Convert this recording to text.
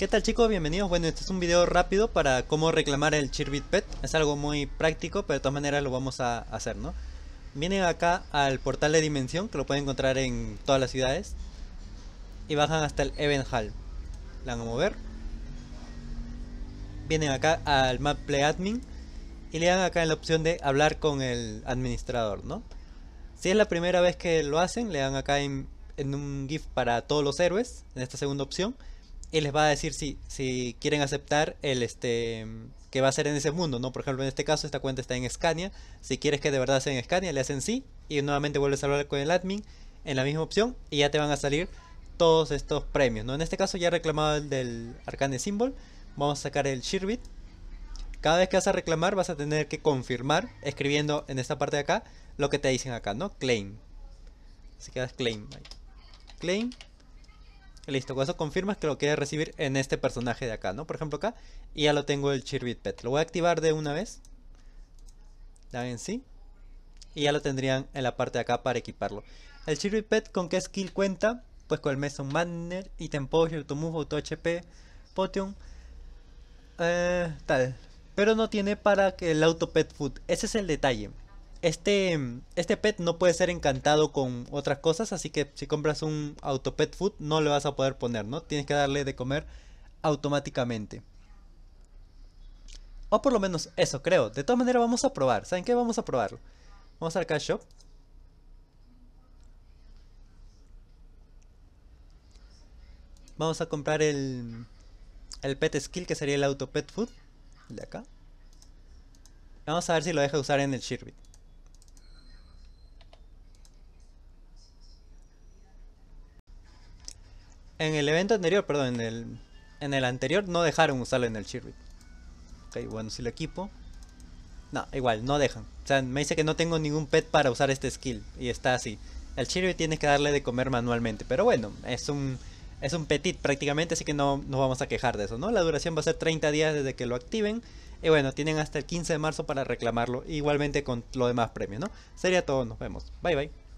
¿Qué tal chicos? Bienvenidos. Bueno, este es un video rápido para cómo reclamar el Cheerbit Pet. Es algo muy práctico, pero de todas maneras lo vamos a hacer, ¿no? Vienen acá al portal de dimensión, que lo pueden encontrar en todas las ciudades. Y bajan hasta el Event Hall. La van a mover. Vienen acá al Map Play Admin. Y le dan acá en la opción de hablar con el administrador, ¿no? Si es la primera vez que lo hacen, le dan acá en un GIF para todos los héroes, en esta segunda opción y les va a decir si, si quieren aceptar el este que va a ser en ese mundo, ¿no? Por ejemplo, en este caso esta cuenta está en Scania, si quieres que de verdad sea en Scania, le hacen sí y nuevamente vuelves a hablar con el admin en la misma opción y ya te van a salir todos estos premios, ¿no? En este caso ya he reclamado el del Arcane Symbol, vamos a sacar el shirbit Cada vez que vas a reclamar vas a tener que confirmar escribiendo en esta parte de acá lo que te dicen acá, ¿no? Claim. Así que claim. Claim Listo, con eso confirmas que lo quieres recibir en este personaje de acá, ¿no? Por ejemplo acá, y ya lo tengo el Chirbit Pet. Lo voy a activar de una vez. Dame en sí. Y ya lo tendrían en la parte de acá para equiparlo. El Chirbit Pet, ¿con qué skill cuenta? Pues con el Meson Manner, Item Potion, Automove, Auto HP, Potion, eh, tal. Pero no tiene para el Auto Pet Food. Ese es el detalle. Este, este pet no puede ser encantado con otras cosas, así que si compras un auto pet food no le vas a poder poner, ¿no? Tienes que darle de comer automáticamente. O por lo menos eso creo. De todas maneras vamos a probar. ¿Saben qué? Vamos a probarlo. Vamos al cash shop. Vamos a comprar el, pet skill que sería el auto pet food. de acá. Vamos a ver si lo deja usar en el Shirbit. En el evento anterior, perdón, en el, en el anterior no dejaron usarlo en el Shirrit. Ok, bueno, si lo equipo. No, igual, no dejan. O sea, me dice que no tengo ningún pet para usar este skill. Y está así. El Shirrit tiene que darle de comer manualmente. Pero bueno, es un, es un petit prácticamente, así que no nos vamos a quejar de eso, ¿no? La duración va a ser 30 días desde que lo activen. Y bueno, tienen hasta el 15 de marzo para reclamarlo, igualmente con lo demás premios, ¿no? Sería todo, nos vemos. Bye bye.